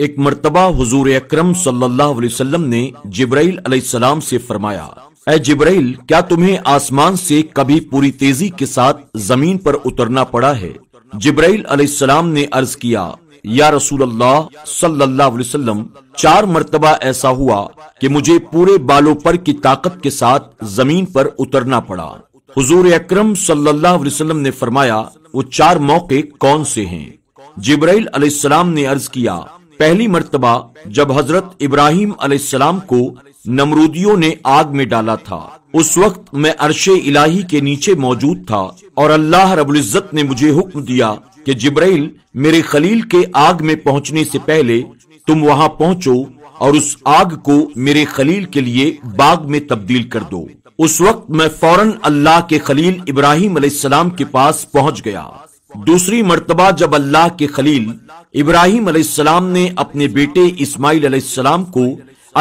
एक मरतबा हजूर अक्रम सल्लाम ने जब्राइल अलैहिस्सलाम से फरमाया ए जब्राइल क्या तुम्हें आसमान से कभी पूरी तेजी के साथ जमीन पर उतरना पड़ा है जब्राइल अलैहिस्सलाम ने अर्ज किया या रसूल अल्लाह सल्लल्लाहु चार मरतबा ऐसा हुआ कि मुझे पूरे बालों पर की ताकत के साथ जमीन पर उतरना पड़ा हुजूर अक्रम सल्लल्लाहु ने फरमाया वो चार मौके कौन से हैं जिब्राइल अलैहिस्सलाम ने अर्ज किया पहली मरतबा जब हजरत इब्राहिम अलैहिस्सलाम को नमरूदियों ने आग में डाला था उस वक्त मैं अरशे इलाही के नीचे मौजूद था और अल्लाह रबुल्जत ने मुझे हुक्म दिया कि जिब्राइल मेरे खलील के आग में पहुंचने से पहले तुम वहां पहुंचो और उस आग को मेरे खलील के लिए बाग में तब्दील कर दो उस वक्त मैं फौरन अल्लाह के खलील इब्राहिम अलैहिस्सलाम के पास पहुंच गया दूसरी मरतबा जब अल्लाह के खलील इब्राहिम अलैहिस्सलाम ने अपने बेटे इस्माइल अलैहिस्सलाम को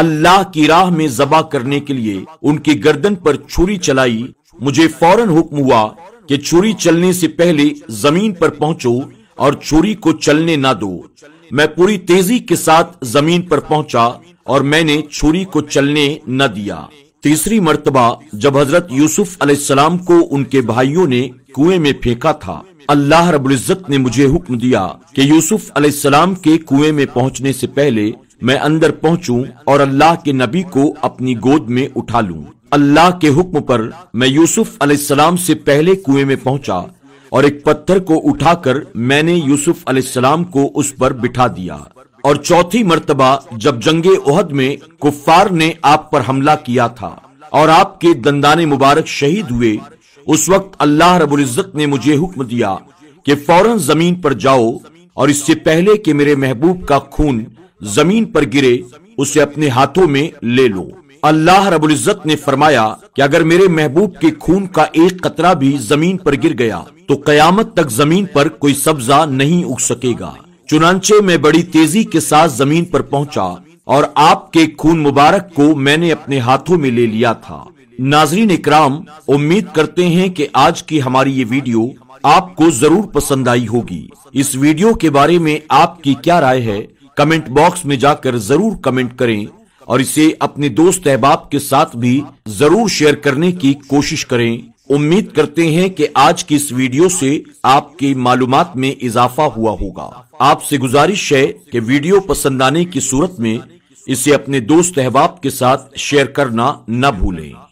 अल्लाह की राह में जबा करने के लिए उनकी गर्दन पर छुरी चलाई मुझे फौरन हुक्म हुआ कि छुरी चलने से पहले जमीन पर पहुंचो और छुरी को चलने ना दो मैं पूरी तेजी के साथ जमीन पर पहुंचा और मैंने छुरी को चलने न दिया तीसरी मरतबा जब हजरत यूसुफ अलैहिस्सलाम को उनके भाइयों ने कुएं में फेंका था अल्लाह रबुल्जत ने मुझे हुक्म दिया कि यूसुफ अलैहिस्सलाम के कुएं में पहुंचने से पहले मैं अंदर पहुंचूं और अल्लाह के नबी को अपनी गोद में उठा लूं अल्लाह के हुक्म पर मैं यूसुफ अलैहिस्सलाम से पहले कुएं में पहुंचा और एक पत्थर को उठाकर मैंने यूसुफ अलैहिस्सलाम को उस पर बिठा दिया और चौथी मरतबा जब जंगे ओहद में कुफार ने आप पर हमला किया था और आपके दंदाने मुबारक शहीद हुए उस वक्त अल्लाह रबुल्जत ने मुझे हुक्म दिया कि फौरन जमीन पर जाओ और इससे पहले कि मेरे महबूब का खून जमीन पर गिरे उसे अपने हाथों में ले लो अल्लाह रबुल्जत ने फरमाया कि अगर मेरे महबूब के खून का एक कतरा भी जमीन पर गिर गया तो कयामत तक जमीन पर कोई सब्जा नहीं उग सकेगा चुनाचे मैं बड़ी तेजी के साथ जमीन पर पहुंचा और आपके खून मुबारक को मैंने अपने हाथों में ले लिया था नाजरीन इकराम उम्मीद करते हैं कि आज की हमारी ये वीडियो आपको जरूर पसंद आई होगी इस वीडियो के बारे में आपकी क्या राय है कमेंट बॉक्स में जाकर जरूर कमेंट करें और इसे अपने दोस्त अहबाब के साथ भी जरूर शेयर करने की कोशिश करें उम्मीद करते हैं कि आज की इस वीडियो से आपकी मालूम में इजाफा हुआ होगा आपसे गुजारिश है कि वीडियो पसंद आने की सूरत में इसे अपने दोस्त अहबाब के साथ शेयर करना न भूलें